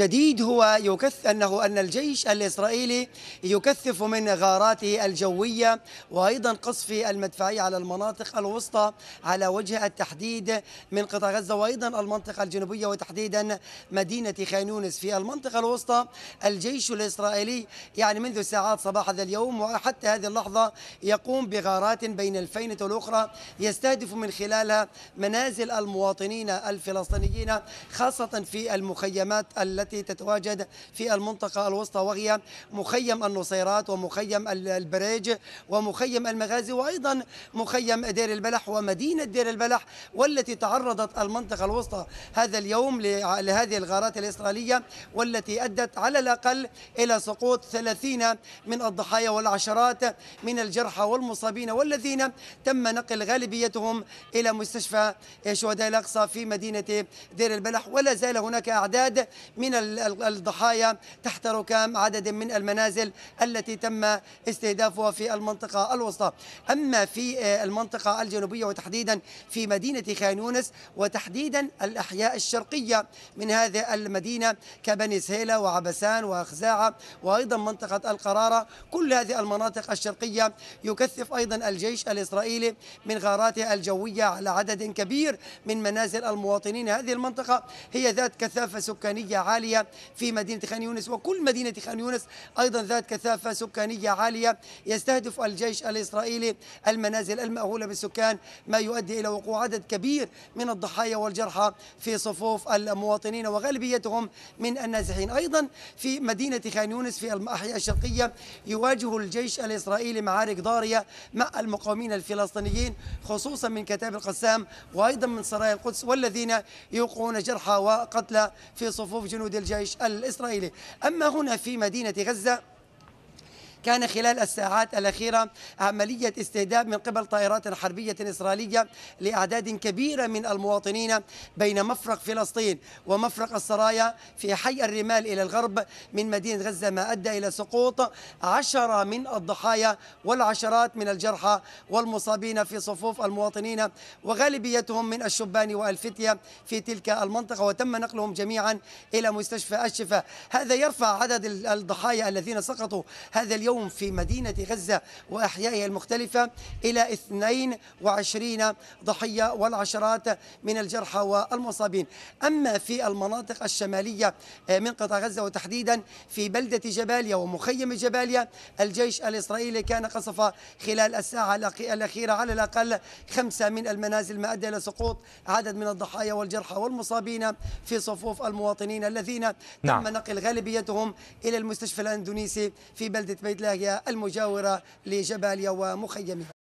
جديد هو يكث أنه أن الجيش الإسرائيلي يكثف من غاراته الجوية وأيضا قصف المدفعية على المناطق الوسطى على وجه التحديد من قطاع غزة وأيضا المنطقة الجنوبية وتحديدا مدينة خان يونس في المنطقة الوسطى الجيش الإسرائيلي يعني منذ ساعات صباح هذا اليوم وحتى هذه اللحظة يقوم بغارات بين الفينة والأخرى يستهدف من خلالها منازل المواطنين الفلسطينيين خاصة في المخيمات التي التي تتواجد في المنطقة الوسطى وهي مخيم النصيرات ومخيم البريج ومخيم المغازي وأيضا مخيم دير البلح ومدينة دير البلح والتي تعرضت المنطقة الوسطى هذا اليوم لهذه الغارات الإسرائيلية والتي أدت على الأقل إلى سقوط 30 من الضحايا والعشرات من الجرحى والمصابين والذين تم نقل غالبيتهم إلى مستشفى شهداء الأقصى في مدينة دير البلح ولا زال هناك أعداد من الضحايا تحت ركام عدد من المنازل التي تم استهدافها في المنطقة الوسطى أما في آه، المنطقة الجنوبية وتحديدا في مدينة خان يونس وتحديدا الأحياء الشرقية من هذه المدينة كبني سهيلة وعبسان وأخزاعة وأيضا منطقة القرارة كل هذه المناطق الشرقية يكثف أيضا الجيش الإسرائيلي من غاراته الجوية على عدد كبير من منازل المواطنين هذه المنطقة هي ذات كثافة سكانية عالية عالية في مدينة خان يونس وكل مدينة خان يونس أيضا ذات كثافة سكانية عالية يستهدف الجيش الإسرائيلي المنازل المأهولة بالسكان ما يؤدي إلى وقوع عدد كبير من الضحايا والجرحى في صفوف المواطنين وغالبيتهم من النازحين أيضا في مدينة خان يونس في الأحياء الشرقية يواجه الجيش الإسرائيلي معارك ضارية مع المقاومين الفلسطينيين خصوصا من كتاب القسام وأيضا من سرايا القدس والذين يوقعون جرحى وقتلى في صفوف جنود الجيش الإسرائيلي أما هنا في مدينة غزة كان خلال الساعات الأخيرة عملية استهداف من قبل طائرات حربية إسرائيلية لأعداد كبيرة من المواطنين بين مفرق فلسطين ومفرق السرايا في حي الرمال إلى الغرب من مدينة غزة ما أدى إلى سقوط عشرة من الضحايا والعشرات من الجرحى والمصابين في صفوف المواطنين وغالبيتهم من الشبان والفتية في تلك المنطقة وتم نقلهم جميعا إلى مستشفى الشفاء هذا يرفع عدد الضحايا الذين سقطوا هذا اليوم اليوم في مدينة غزة وأحيائها المختلفة إلى 22 ضحية والعشرات من الجرحى والمصابين أما في المناطق الشمالية آه، من قطاع غزة وتحديدا في بلدة جباليا ومخيم جباليا الجيش الإسرائيلي كان قصف خلال الساعة الأخيرة على الأقل خمسة من المنازل ما أدى إلى سقوط عدد من الضحايا والجرحى والمصابين في صفوف المواطنين الذين نعم. تم نقل غالبيتهم إلى المستشفى الأندونيسي في بلدة بيت الولاية المجاورة لجباليا ومخيمها